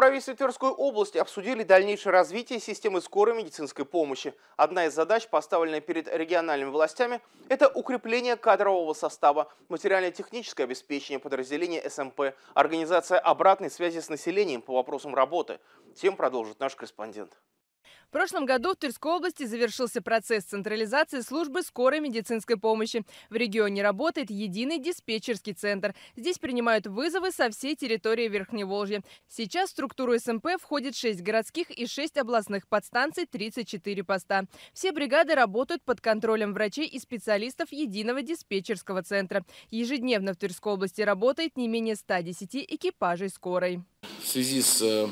правительстве Тверской области обсудили дальнейшее развитие системы скорой медицинской помощи. Одна из задач, поставленная перед региональными властями, это укрепление кадрового состава, материально-техническое обеспечение подразделения СМП, эм организация обратной связи с населением по вопросам работы. Тем продолжит наш корреспондент. В прошлом году в Тверской области завершился процесс централизации службы скорой медицинской помощи. В регионе работает единый диспетчерский центр. Здесь принимают вызовы со всей территории Верхневолжья. Сейчас в структуру СМП входит 6 городских и 6 областных подстанций, 34 поста. Все бригады работают под контролем врачей и специалистов единого диспетчерского центра. Ежедневно в Тверской области работает не менее 110 экипажей скорой. В связи с э,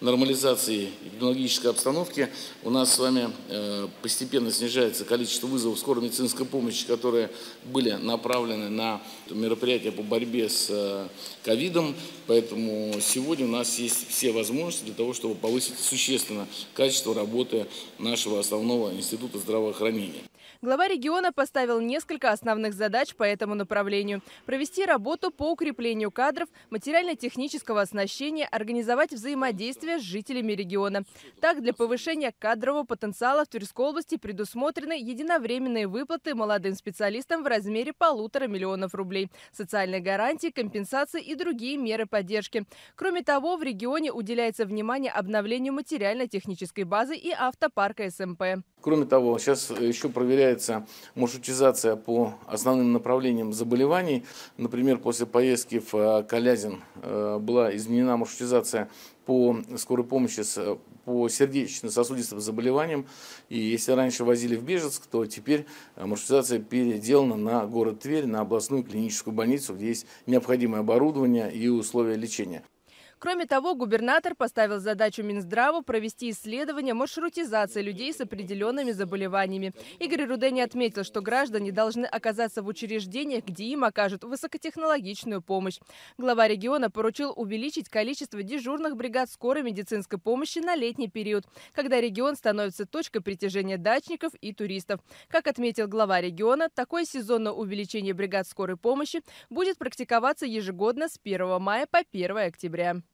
нормализации эпидемиологической обстановки у нас с вами э, постепенно снижается количество вызовов скорой медицинской помощи, которые были направлены на мероприятия по борьбе с э, ковидом. Поэтому сегодня у нас есть все возможности для того, чтобы повысить существенно качество работы нашего основного института здравоохранения. Глава региона поставил несколько основных задач по этому направлению. Провести работу по укреплению кадров, материально-технического оснащения, организовать взаимодействие взаимодействия с жителями региона. Так, для повышения кадрового потенциала в Тверской области предусмотрены единовременные выплаты молодым специалистам в размере полутора миллионов рублей, социальные гарантии, компенсации и другие меры поддержки. Кроме того, в регионе уделяется внимание обновлению материально-технической базы и автопарка СМП. Кроме того, сейчас еще проверяется маршрутизация по основным направлениям заболеваний. Например, после поездки в э, Калязин э, была изменена маршрутизация по скорой помощи по сердечно-сосудистым заболеваниям. И если раньше возили в Бежецк, то теперь э, маршрутизация переделана на город Тверь, на областную клиническую больницу, где есть необходимое оборудование и условия лечения. Кроме того, губернатор поставил задачу Минздраву провести исследование маршрутизации людей с определенными заболеваниями. Игорь Рудени отметил, что граждане должны оказаться в учреждениях, где им окажут высокотехнологичную помощь. Глава региона поручил увеличить количество дежурных бригад скорой медицинской помощи на летний период, когда регион становится точкой притяжения дачников и туристов. Как отметил глава региона, такое сезонное увеличение бригад скорой помощи будет практиковаться ежегодно с 1 мая по 1 октября.